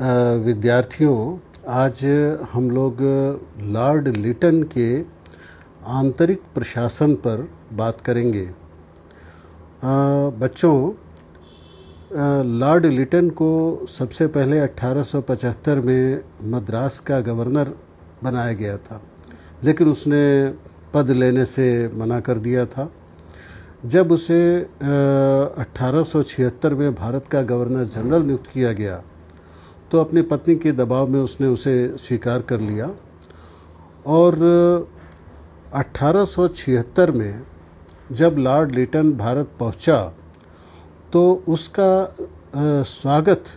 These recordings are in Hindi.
विद्यार्थियों आज हम लोग लॉर्ड लिटन के आंतरिक प्रशासन पर बात करेंगे बच्चों लॉर्ड लिटन को सबसे पहले 1875 में मद्रास का गवर्नर बनाया गया था लेकिन उसने पद लेने से मना कर दिया था जब उसे 1876 में भारत का गवर्नर जनरल नियुक्त किया गया तो अपनी पत्नी के दबाव में उसने उसे स्वीकार कर लिया और 1876 में जब लॉर्ड लिटन भारत पहुंचा, तो उसका स्वागत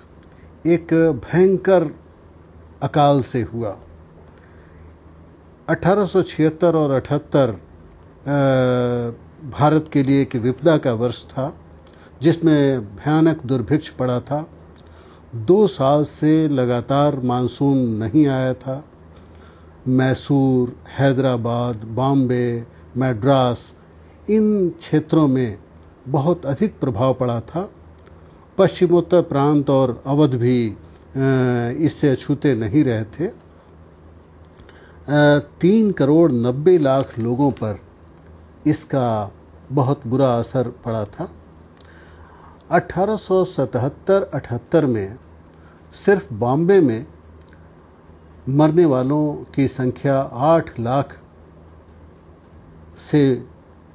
एक भयंकर अकाल से हुआ 1876 और 78 भारत के लिए एक विपदा का वर्ष था जिसमें भयानक दुर्भिक्ष पड़ा था दो साल से लगातार मानसून नहीं आया था मैसूर हैदराबाद बॉम्बे मैड्रास इन क्षेत्रों में बहुत अधिक प्रभाव पड़ा था पश्चिमोत्तर प्रांत और अवध भी इससे अछूते नहीं रहे थे तीन करोड़ नब्बे लाख लोगों पर इसका बहुत बुरा असर पड़ा था 1877-78 में सिर्फ बॉम्बे में मरने वालों की संख्या 8 लाख से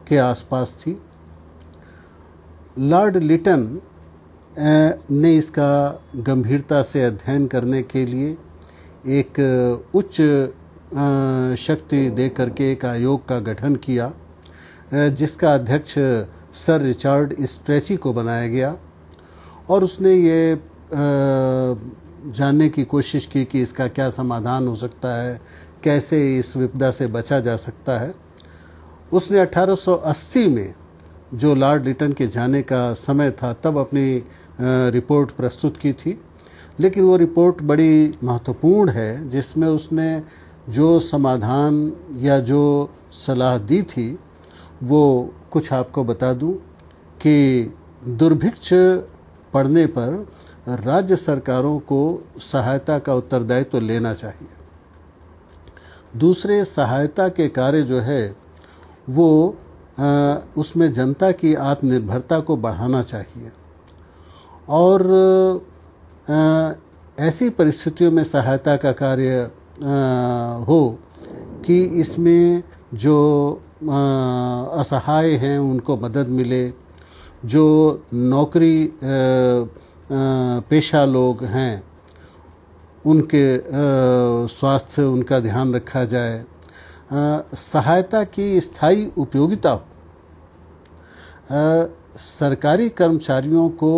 के आसपास थी लॉर्ड लिटन ने इसका गंभीरता से अध्ययन करने के लिए एक उच्च शक्ति दे करके एक आयोग का गठन किया जिसका अध्यक्ष सर रिचर्ड स्ट्रेची को बनाया गया और उसने ये जानने की कोशिश की कि इसका क्या समाधान हो सकता है कैसे इस विपदा से बचा जा सकता है उसने 1880 में जो लॉर्ड लिटन के जाने का समय था तब अपनी रिपोर्ट प्रस्तुत की थी लेकिन वो रिपोर्ट बड़ी महत्वपूर्ण है जिसमें उसने जो समाधान या जो सलाह दी थी वो कुछ आपको बता दूं कि दुर्भिक्ष पड़ने पर राज्य सरकारों को सहायता का उत्तरदायित्व तो लेना चाहिए दूसरे सहायता के कार्य जो है वो आ, उसमें जनता की आत्मनिर्भरता को बढ़ाना चाहिए और आ, ऐसी परिस्थितियों में सहायता का कार्य आ, हो कि इसमें जो असहाय हैं उनको मदद मिले जो नौकरी पेशा लोग हैं उनके स्वास्थ्य उनका ध्यान रखा जाए सहायता की स्थायी उपयोगिता हो सरकारी कर्मचारियों को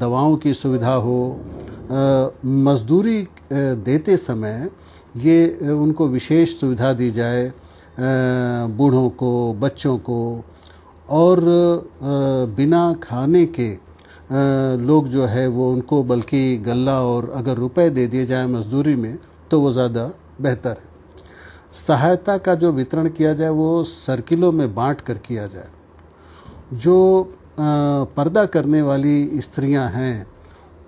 दवाओं की सुविधा हो मजदूरी देते समय ये उनको विशेष सुविधा दी जाए बूढ़ों को बच्चों को और बिना खाने के लोग जो है वो उनको बल्कि गला और अगर रुपए दे दिए जाए मजदूरी में तो वो ज़्यादा बेहतर है सहायता का जो वितरण किया जाए वो सर्किलों में बांट कर किया जाए जो पर्दा करने वाली स्त्रियां हैं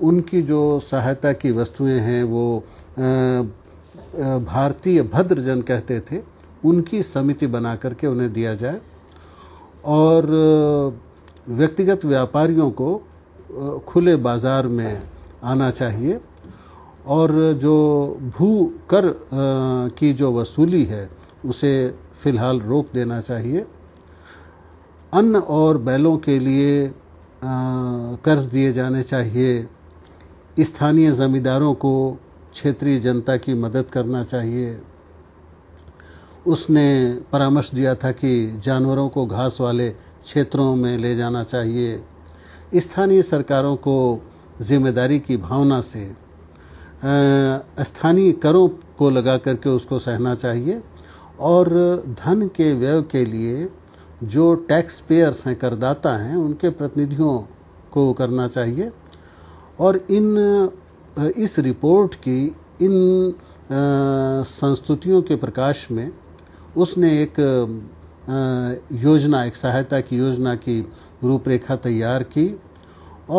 उनकी जो सहायता की वस्तुएं हैं वो भारतीय भद्रजन कहते थे उनकी समिति बना करके उन्हें दिया जाए और व्यक्तिगत व्यापारियों को खुले बाज़ार में आना चाहिए और जो भू कर की जो वसूली है उसे फ़िलहाल रोक देना चाहिए अन्न और बैलों के लिए कर्ज दिए जाने चाहिए स्थानीय ज़मींदारों को क्षेत्रीय जनता की मदद करना चाहिए उसने परामर्श दिया था कि जानवरों को घास वाले क्षेत्रों में ले जाना चाहिए स्थानीय सरकारों को जिम्मेदारी की भावना से स्थानीय करों को लगा करके उसको सहना चाहिए और धन के व्यय के लिए जो टैक्स पेयर्स हैं करदाता हैं उनके प्रतिनिधियों को करना चाहिए और इन इस रिपोर्ट की इन संस्तुतियों के प्रकाश में उसने एक योजना एक सहायता की योजना की रूपरेखा तैयार की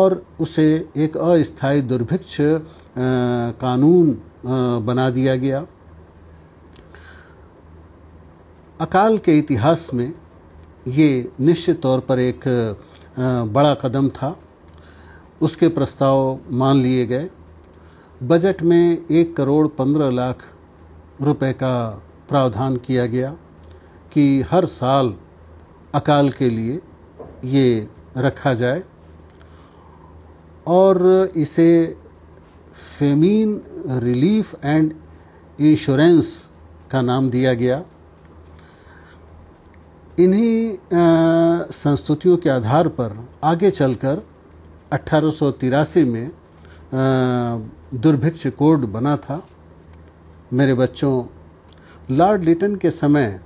और उसे एक अस्थायी दुर्भिक्ष कानून बना दिया गया अकाल के इतिहास में ये निश्चित तौर पर एक बड़ा कदम था उसके प्रस्ताव मान लिए गए बजट में एक करोड़ पंद्रह लाख रुपए का प्रावधान किया गया कि हर साल अकाल के लिए ये रखा जाए और इसे फेमीन रिलीफ एंड इंश्योरेंस का नाम दिया गया इन्हीं संस्तुतियों के आधार पर आगे चलकर अट्ठारह में दुर्भिक्ष कोड बना था मेरे बच्चों लॉर्ड लिटन के समय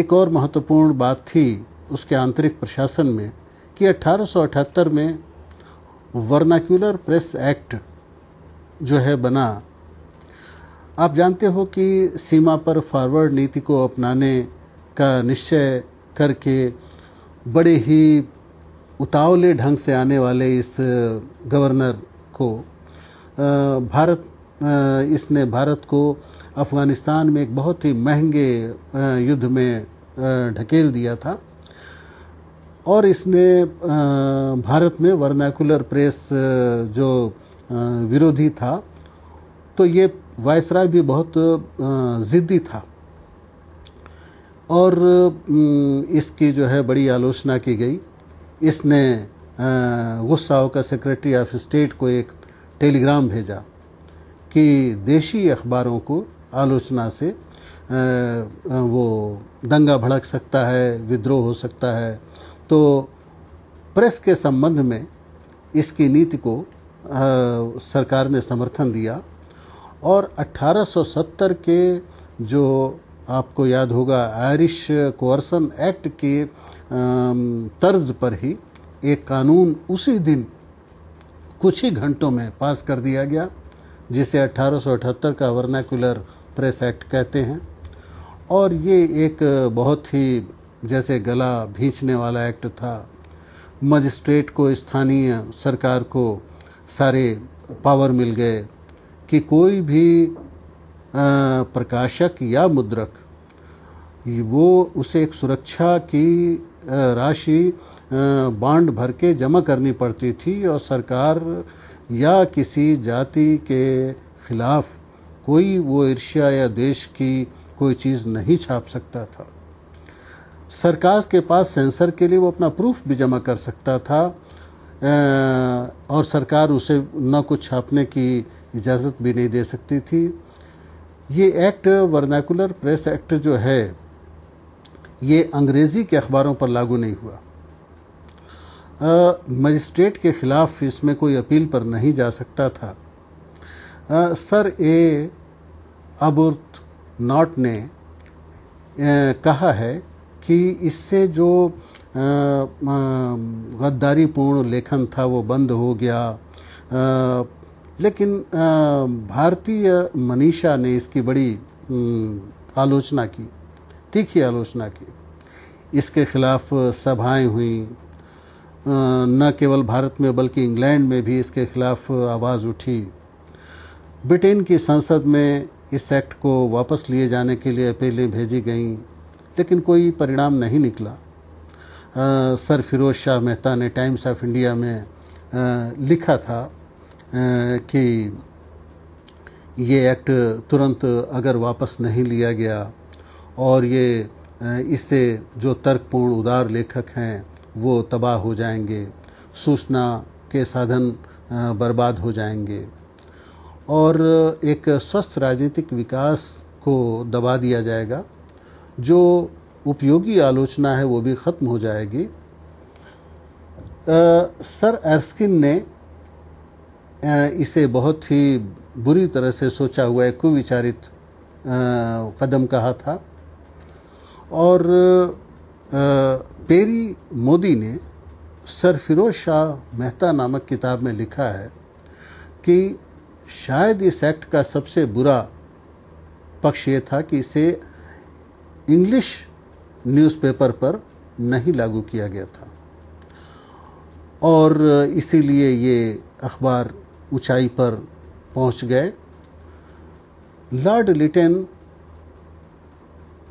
एक और महत्वपूर्ण बात थी उसके आंतरिक प्रशासन में कि 1878 में वर्नाक्यूलर प्रेस एक्ट जो है बना आप जानते हो कि सीमा पर फॉरवर्ड नीति को अपनाने का निश्चय करके बड़े ही उतावले ढंग से आने वाले इस गवर्नर को भारत इसने भारत को अफ़गानिस्तान में एक बहुत ही महंगे युद्ध में ढकेल दिया था और इसने भारत में वर्नाकुलर प्रेस जो विरोधी था तो ये वायसराय भी बहुत ज़िद्दी था और इसकी जो है बड़ी आलोचना की गई इसने गुस्साओ का सेक्रेटरी ऑफ स्टेट को एक टेलीग्राम भेजा कि देशी अखबारों को आलोचना से वो दंगा भड़क सकता है विद्रोह हो सकता है तो प्रेस के संबंध में इसकी नीति को सरकार ने समर्थन दिया और 1870 के जो आपको याद होगा आयरिश कोअर्सन एक्ट के तर्ज पर ही एक कानून उसी दिन कुछ ही घंटों में पास कर दिया गया जिसे 1878 का वर्नाकुलर प्रेस एक्ट कहते हैं और ये एक बहुत ही जैसे गला भींचने वाला एक्ट था मजिस्ट्रेट को स्थानीय सरकार को सारे पावर मिल गए कि कोई भी प्रकाशक या मुद्रक वो उसे एक सुरक्षा की राशि बांड भर के जमा करनी पड़ती थी और सरकार या किसी जाति के खिलाफ़ कोई वो ईर्ष्या या देश की कोई चीज़ नहीं छाप सकता था सरकार के पास सेंसर के लिए वो अपना प्रूफ भी जमा कर सकता था और सरकार उसे न कुछ छापने की इजाज़त भी नहीं दे सकती थी ये एक्ट वर्नाकुलर प्रेस एक्ट जो है ये अंग्रेज़ी के अखबारों पर लागू नहीं हुआ मजिस्ट्रेट के ख़िलाफ़ इसमें कोई अपील पर नहीं जा सकता था आ, सर ए अबुर्त नॉट ने कहा है कि इससे जो गद्दारीपूर्ण लेखन था वो बंद हो गया आ, लेकिन भारतीय मनीषा ने इसकी बड़ी आलोचना की तीखी आलोचना की इसके खिलाफ सभाएं हुई न केवल भारत में बल्कि इंग्लैंड में भी इसके खिलाफ आवाज़ उठी ब्रिटेन की संसद में इस एक्ट को वापस लिए जाने के लिए अपीलें भेजी गईं लेकिन कोई परिणाम नहीं निकला आ, सर फिरोज शाह मेहता ने टाइम्स ऑफ इंडिया में आ, लिखा था आ, कि ये एक्ट तुरंत अगर वापस नहीं लिया गया और ये इससे जो तर्कपूर्ण उदार लेखक हैं वो तबाह हो जाएंगे सूचना के साधन बर्बाद हो जाएंगे और एक स्वस्थ राजनीतिक विकास को दबा दिया जाएगा जो उपयोगी आलोचना है वो भी ख़त्म हो जाएगी आ, सर एर्स्किन ने आ, इसे बहुत ही बुरी तरह से सोचा हुआ एक कुविचारित कदम कहा था और आ, पेरी मोदी ने सर फिरोज शाह मेहता नामक किताब में लिखा है कि शायद इस एक्ट का सबसे बुरा पक्ष ये था कि इसे इंग्लिश न्यूज़पेपर पर नहीं लागू किया गया था और इसीलिए ये अखबार ऊंचाई पर पहुंच गए लॉर्ड लिटन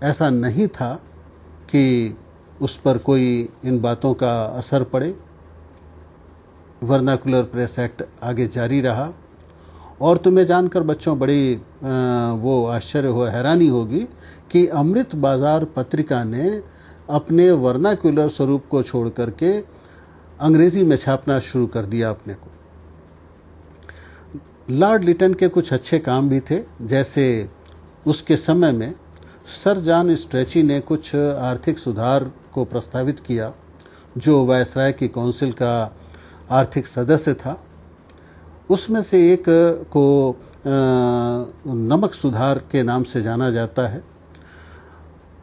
ऐसा नहीं था कि उस पर कोई इन बातों का असर पड़े वर्नाकुलर प्रेस एक्ट आगे जारी रहा और तुम्हें जानकर बच्चों बड़ी आ, वो आश्चर्य हो हैरानी होगी कि अमृत बाजार पत्रिका ने अपने वर्नाक्यूलर स्वरूप को छोड़ करके अंग्रेज़ी में छापना शुरू कर दिया अपने को लॉर्ड लिटन के कुछ अच्छे काम भी थे जैसे उसके समय में सर जॉन स्ट्रेची ने कुछ आर्थिक सुधार को प्रस्तावित किया जो वायसराय की काउंसिल का आर्थिक सदस्य था उसमें से एक को नमक सुधार के नाम से जाना जाता है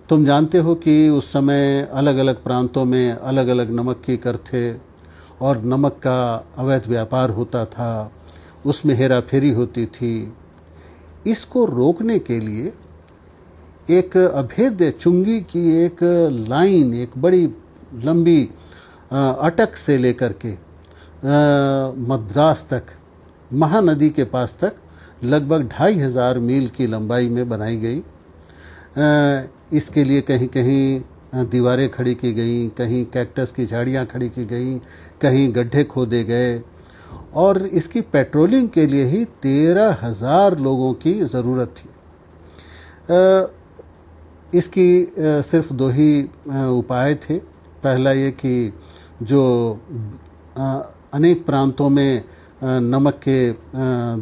तुम जानते हो कि उस समय अलग अलग प्रांतों में अलग अलग नमक की कर थे और नमक का अवैध व्यापार होता था उसमें हेरा फेरी होती थी इसको रोकने के लिए एक अभेद्य चुंगी की एक लाइन एक बड़ी लंबी अटक से लेकर के मद्रास तक महानदी के पास तक लगभग ढाई हज़ार मील की लंबाई में बनाई गई इसके लिए कहीं कहीं दीवारें खड़ी की गई कहीं कैक्टस की झाड़ियाँ खड़ी की गई कहीं गड्ढे खोदे गए और इसकी पेट्रोलिंग के लिए ही तेरह हज़ार लोगों की ज़रूरत थी इसकी सिर्फ दो ही उपाय थे पहला ये कि जो अनेक प्रांतों में नमक के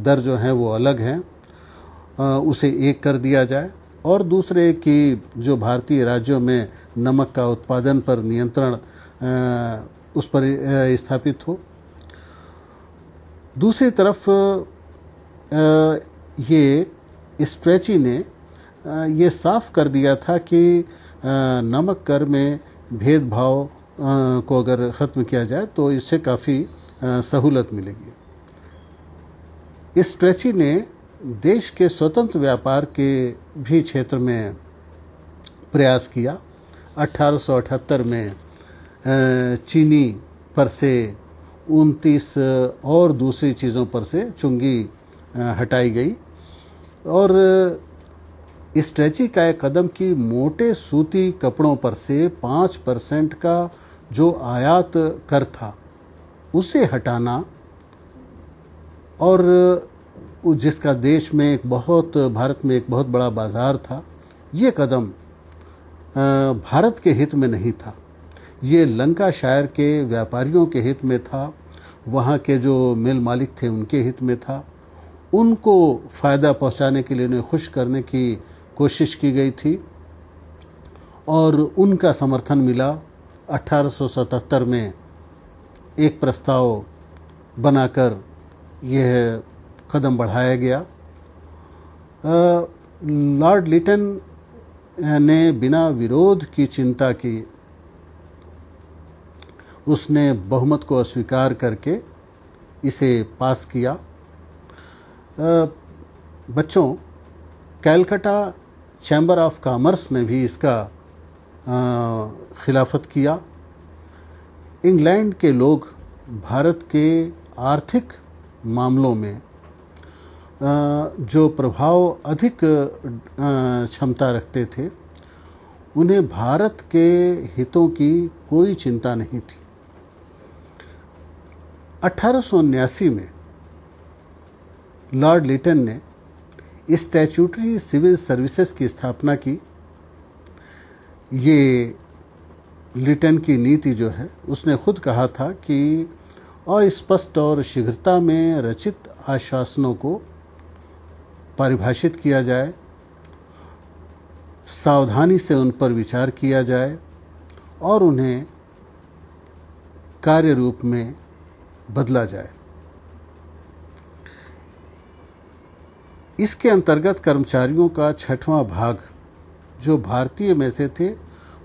दर जो हैं वो अलग हैं उसे एक कर दिया जाए और दूसरे कि जो भारतीय राज्यों में नमक का उत्पादन पर नियंत्रण उस पर स्थापित हो दूसरी तरफ ये स्ट्रेची ने ये साफ कर दिया था कि नमक कर में भेदभाव को अगर ख़त्म किया जाए तो इससे काफ़ी सहूलत मिलेगी इस ट्रेसी ने देश के स्वतंत्र व्यापार के भी क्षेत्र में प्रयास किया 1878 में चीनी पर से उनतीस और दूसरी चीज़ों पर से चुंगी हटाई गई और स्ट्रेची का एक कदम कि मोटे सूती कपड़ों पर से पाँच परसेंट का जो आयात कर था उसे हटाना और जिसका देश में एक बहुत भारत में एक बहुत बड़ा बाज़ार था ये कदम भारत के हित में नहीं था ये लंका शायर के व्यापारियों के हित में था वहाँ के जो मिल मालिक थे उनके हित में था उनको फ़ायदा पहुँचाने के लिए उन्हें खुश करने की कोशिश की गई थी और उनका समर्थन मिला 1877 में एक प्रस्ताव बनाकर यह कदम बढ़ाया गया लॉर्ड लिटन ने बिना विरोध की चिंता की उसने बहुमत को अस्वीकार करके इसे पास किया बच्चों कैलकटा चैम्बर ऑफ कॉमर्स ने भी इसका खिलाफत किया इंग्लैंड के लोग भारत के आर्थिक मामलों में जो प्रभाव अधिक क्षमता रखते थे उन्हें भारत के हितों की कोई चिंता नहीं थी अठारह में लॉर्ड लिटन ने स्टैचूटरी सिविल सर्विसेज की स्थापना की ये लिटन की नीति जो है उसने खुद कहा था कि अस्पष्ट और, शीघ्रता में रचित आश्वासनों को परिभाषित किया जाए सावधानी से उन पर विचार किया जाए और उन्हें कार्य रूप में बदला जाए इसके अंतर्गत कर्मचारियों का छठवां भाग जो भारतीय में से थे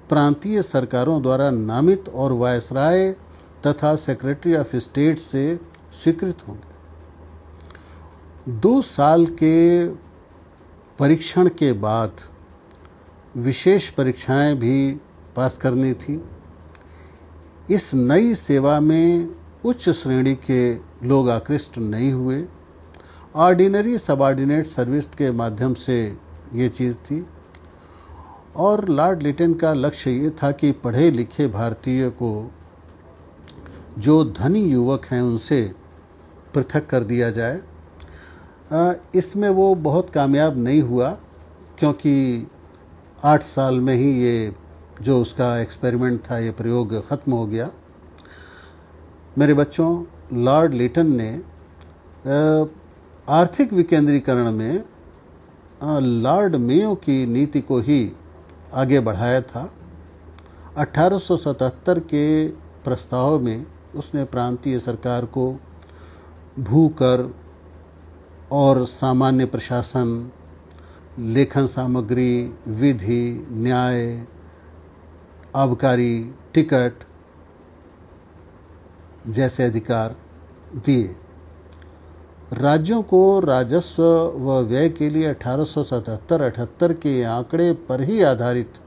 प्रांतीय सरकारों द्वारा नामित और वायसराय तथा सेक्रेटरी ऑफ स्टेट से स्वीकृत होंगे दो साल के परीक्षण के बाद विशेष परीक्षाएं भी पास करनी थी इस नई सेवा में उच्च श्रेणी के लोग आकृष्ट नहीं हुए ऑर्डिनरी ऑर्डिनेट सर्विस के माध्यम से ये चीज़ थी और लॉर्ड लिटन का लक्ष्य ये था कि पढ़े लिखे भारतीय को जो धनी युवक हैं उनसे पृथक कर दिया जाए इसमें वो बहुत कामयाब नहीं हुआ क्योंकि आठ साल में ही ये जो उसका एक्सपेरिमेंट था ये प्रयोग ख़त्म हो गया मेरे बच्चों लॉर्ड लिटन ने आर्थिक विकेंद्रीकरण में लॉर्ड मेयो की नीति को ही आगे बढ़ाया था 1877 के प्रस्ताव में उसने प्रांतीय सरकार को भू कर और सामान्य प्रशासन लेखन सामग्री विधि न्याय आबकारी टिकट जैसे अधिकार दिए राज्यों को राजस्व व व्यय के लिए 1877-78 के आंकड़े पर ही आधारित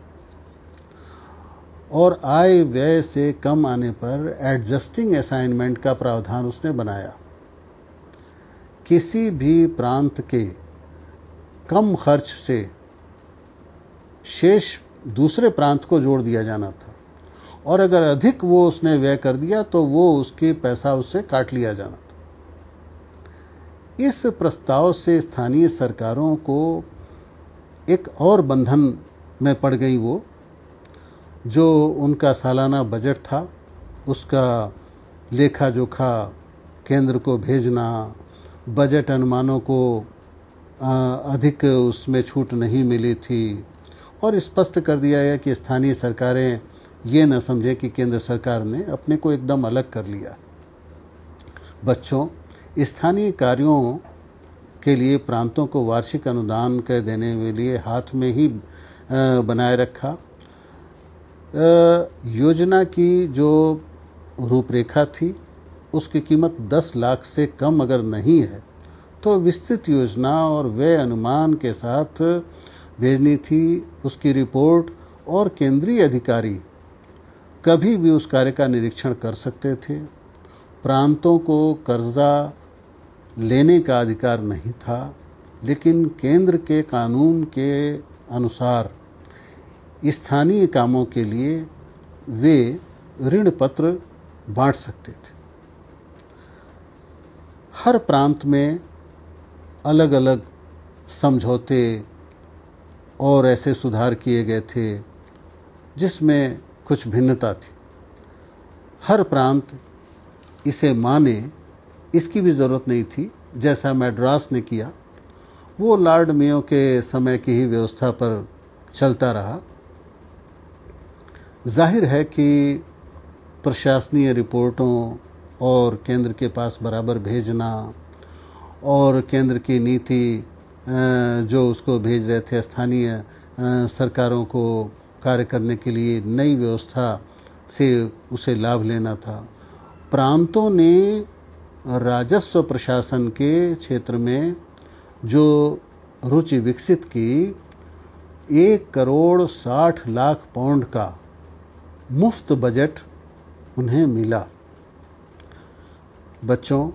और आय व्यय से कम आने पर एडजस्टिंग असाइनमेंट का प्रावधान उसने बनाया किसी भी प्रांत के कम खर्च से शेष दूसरे प्रांत को जोड़ दिया जाना था और अगर अधिक वो उसने व्यय कर दिया तो वो उसके पैसा उससे काट लिया जाना था इस प्रस्ताव से स्थानीय सरकारों को एक और बंधन में पड़ गई वो जो उनका सालाना बजट था उसका लेखा जोखा केंद्र को भेजना बजट अनुमानों को अधिक उसमें छूट नहीं मिली थी और स्पष्ट कर दिया गया कि स्थानीय सरकारें ये न समझें कि केंद्र सरकार ने अपने को एकदम अलग कर लिया बच्चों स्थानीय कार्यों के लिए प्रांतों को वार्षिक अनुदान कर देने के लिए हाथ में ही बनाए रखा योजना की जो रूपरेखा थी उसकी कीमत 10 लाख से कम अगर नहीं है तो विस्तृत योजना और व्यय अनुमान के साथ भेजनी थी उसकी रिपोर्ट और केंद्रीय अधिकारी कभी भी उस कार्य का निरीक्षण कर सकते थे प्रांतों को कर्जा लेने का अधिकार नहीं था लेकिन केंद्र के कानून के अनुसार स्थानीय कामों के लिए वे ऋण पत्र बांट सकते थे हर प्रांत में अलग अलग समझौते और ऐसे सुधार किए गए थे जिसमें कुछ भिन्नता थी हर प्रांत इसे माने इसकी भी ज़रूरत नहीं थी जैसा मैड्रास ने किया वो लॉर्ड मेयो के समय की ही व्यवस्था पर चलता रहा जाहिर है कि प्रशासनीय रिपोर्टों और केंद्र के पास बराबर भेजना और केंद्र की नीति जो उसको भेज रहे थे स्थानीय सरकारों को कार्य करने के लिए नई व्यवस्था से उसे लाभ लेना था प्रांतों ने राजस्व प्रशासन के क्षेत्र में जो रुचि विकसित की एक करोड़ साठ लाख पाउंड का मुफ्त बजट उन्हें मिला बच्चों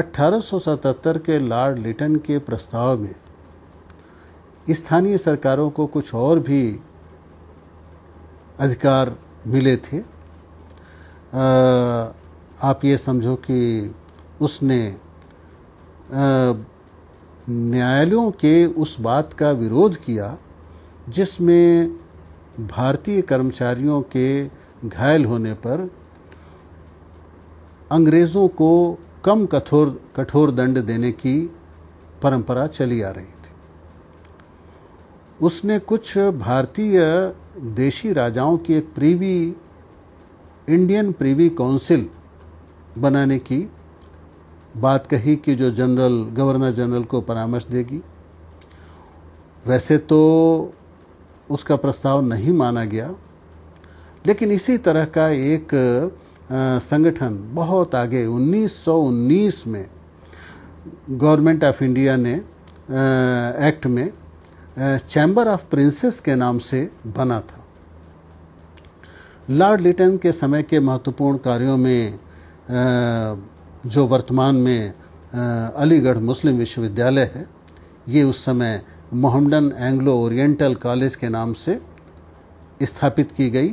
1877 के लॉर्ड लिटन के प्रस्ताव में स्थानीय सरकारों को कुछ और भी अधिकार मिले थे आप ये समझो कि उसने न्यायालयों के उस बात का विरोध किया जिसमें भारतीय कर्मचारियों के घायल होने पर अंग्रेज़ों को कम कठोर कठोर दंड देने की परंपरा चली आ रही थी उसने कुछ भारतीय देशी राजाओं की एक प्रीवी इंडियन प्रीवी काउंसिल बनाने की बात कही कि जो जनरल गवर्नर जनरल को परामर्श देगी वैसे तो उसका प्रस्ताव नहीं माना गया लेकिन इसी तरह का एक संगठन बहुत आगे 1919 में गवर्नमेंट ऑफ इंडिया ने एक्ट में चैम्बर ऑफ प्रिंसेस के नाम से बना था लॉर्ड लिटन के समय के महत्वपूर्ण कार्यों में जो वर्तमान में अलीगढ़ मुस्लिम विश्वविद्यालय है ये उस समय मोहम्मडन एंग्लो ओरिएंटल कॉलेज के नाम से स्थापित की गई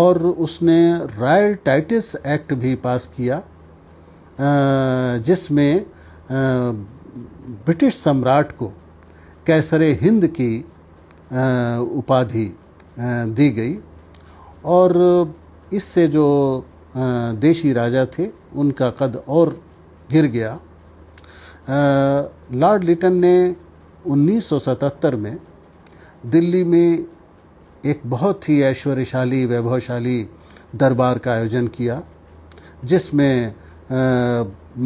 और उसने रॉयल टाइटस एक्ट भी पास किया जिसमें ब्रिटिश सम्राट को कैसर हिंद की उपाधि दी गई और इससे जो देशी राजा थे उनका कद और गिर गया लॉर्ड लिटन ने 1977 में दिल्ली में एक बहुत ही ऐश्वर्यशाली वैभवशाली दरबार का आयोजन किया जिसमें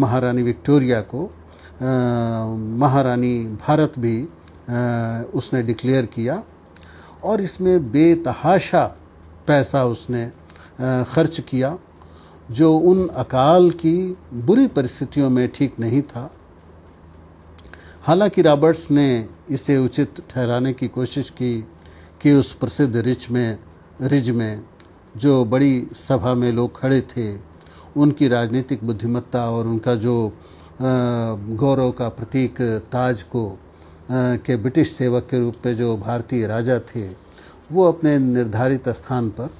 महारानी विक्टोरिया को महारानी भारत भी उसने डिक्लेयर किया और इसमें बेतहाशा पैसा उसने खर्च किया जो उन अकाल की बुरी परिस्थितियों में ठीक नहीं था हालांकि रॉबर्ट्स ने इसे उचित ठहराने की कोशिश की कि उस प्रसिद्ध रिज में रिज में जो बड़ी सभा में लोग खड़े थे उनकी राजनीतिक बुद्धिमत्ता और उनका जो गौरव का प्रतीक ताज को के ब्रिटिश सेवक के रूप में जो भारतीय राजा थे वो अपने निर्धारित स्थान पर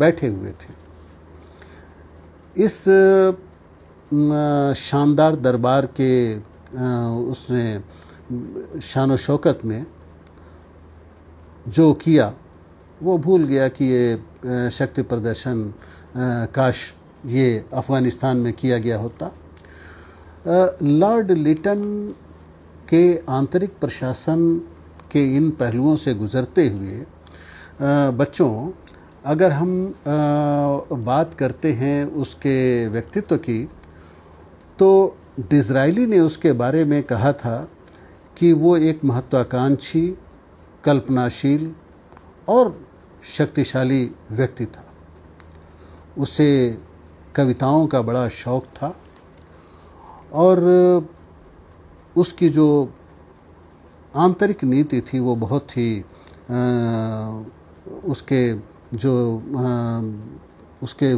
बैठे हुए थे इस शानदार दरबार के उसने शान शौकत में जो किया वो भूल गया कि ये शक्ति प्रदर्शन काश ये अफ़गानिस्तान में किया गया होता लॉर्ड लिटन के आंतरिक प्रशासन के इन पहलुओं से गुज़रते हुए बच्चों अगर हम बात करते हैं उसके व्यक्तित्व की तो डिजराइली ने उसके बारे में कहा था कि वो एक महत्वाकांक्षी कल्पनाशील और शक्तिशाली व्यक्ति था उसे कविताओं का बड़ा शौक था और उसकी जो आंतरिक नीति थी वो बहुत ही उसके जो उसके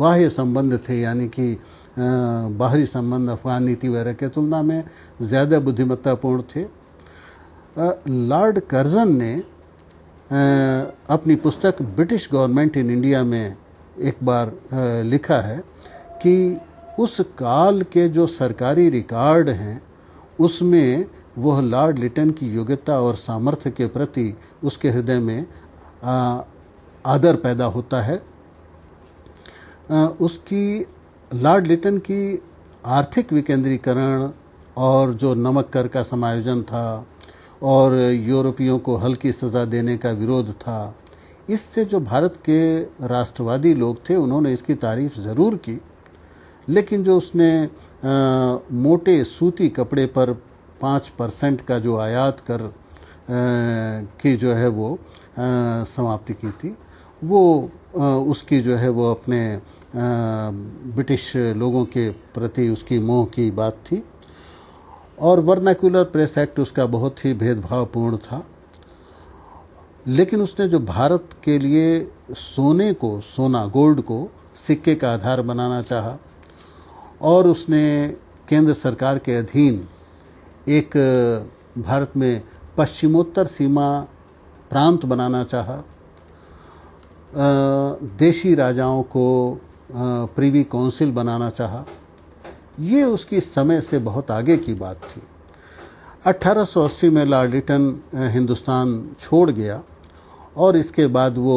बाह्य संबंध थे यानी कि बाहरी संबंध अफगान नीति वगैरह के तुलना में ज़्यादा बुद्धिमत्तापूर्ण थे लॉर्ड कर्जन ने अपनी पुस्तक ब्रिटिश गवर्नमेंट इन इंडिया में एक बार लिखा है कि उस काल के जो सरकारी रिकॉर्ड हैं उसमें वह लॉर्ड लिटन की योग्यता और सामर्थ्य के प्रति उसके हृदय में आदर पैदा होता है उसकी लॉर्ड लिटन की आर्थिक विकेंद्रीकरण और जो नमक कर का समायोजन था और यूरोपियों को हल्की सज़ा देने का विरोध था इससे जो भारत के राष्ट्रवादी लोग थे उन्होंने इसकी तारीफ ज़रूर की लेकिन जो उसने आ, मोटे सूती कपड़े पर पाँच परसेंट का जो आयात कर की जो है वो आ, समाप्ति की थी वो आ, उसकी जो है वो अपने ब्रिटिश लोगों के प्रति उसकी मोह की बात थी और वर्नैकुलर प्रेस एक्ट उसका बहुत ही भेदभावपूर्ण था लेकिन उसने जो भारत के लिए सोने को सोना गोल्ड को सिक्के का आधार बनाना चाहा और उसने केंद्र सरकार के अधीन एक भारत में पश्चिमोत्तर सीमा प्रांत बनाना चाहा देशी राजाओं को प्रीवी काउंसिल बनाना चाहा ये उसकी समय से बहुत आगे की बात थी 1880 में लॉर्ड लिटन हिंदुस्तान छोड़ गया और इसके बाद वो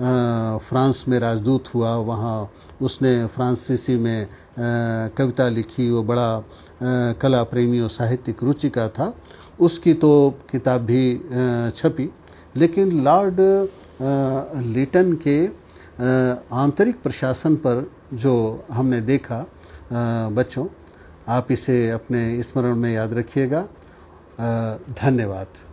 फ्रांस में राजदूत हुआ वहाँ उसने फ्रांसीसी में कविता लिखी वो बड़ा कला प्रेमी और साहित्यिक रुचि का था उसकी तो किताब भी छपी लेकिन लॉर्ड लिटन के आंतरिक प्रशासन पर जो हमने देखा बच्चों आप इसे अपने स्मरण में याद रखिएगा धन्यवाद